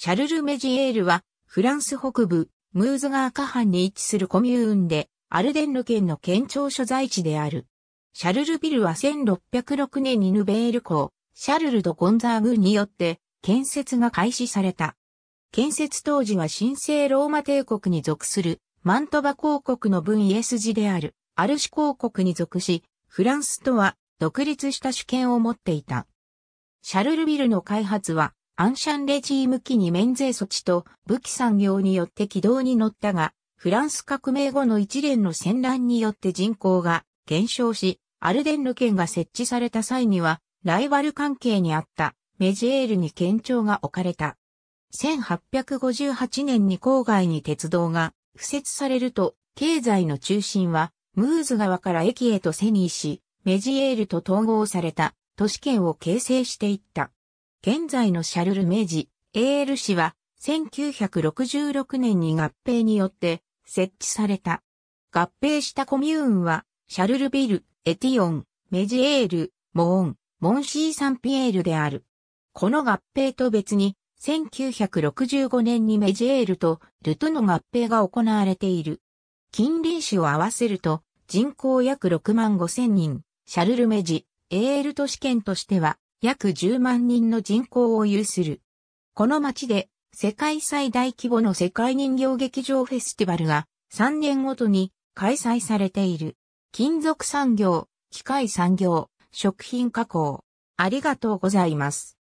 シャルル・メジエールは、フランス北部、ムーズガカ下半に位置するコミューンで、アルデンヌ県の県庁所在地である。シャルルビルは1606年にヌベール港、シャルル・ド・ゴンザーグによって、建設が開始された。建設当時は神聖ローマ帝国に属する、マントバ公国の分イエスである、アルシ公国に属し、フランスとは独立した主権を持っていた。シャルルビルの開発は、アンシャンレジーム機に免税措置と武器産業によって軌道に乗ったが、フランス革命後の一連の戦乱によって人口が減少し、アルデンヌ県が設置された際には、ライバル関係にあったメジエールに県庁が置かれた。1858年に郊外に鉄道が敷設されると、経済の中心はムーズ川から駅へと遷移し、メジエールと統合された都市圏を形成していった。現在のシャルルメジ・エ AL 市は、1966年に合併によって設置された。合併したコミューンは、シャルルビル、エティオン、メジエール、モーン、モンシー・サンピエールである。この合併と別に、1965年にメジエールとルトの合併が行われている。近隣市を合わせると、人口約6万5千人、シャルルメジ、エール都市圏としては、約10万人の人口を有する。この町で世界最大規模の世界人形劇場フェスティバルが3年ごとに開催されている。金属産業、機械産業、食品加工。ありがとうございます。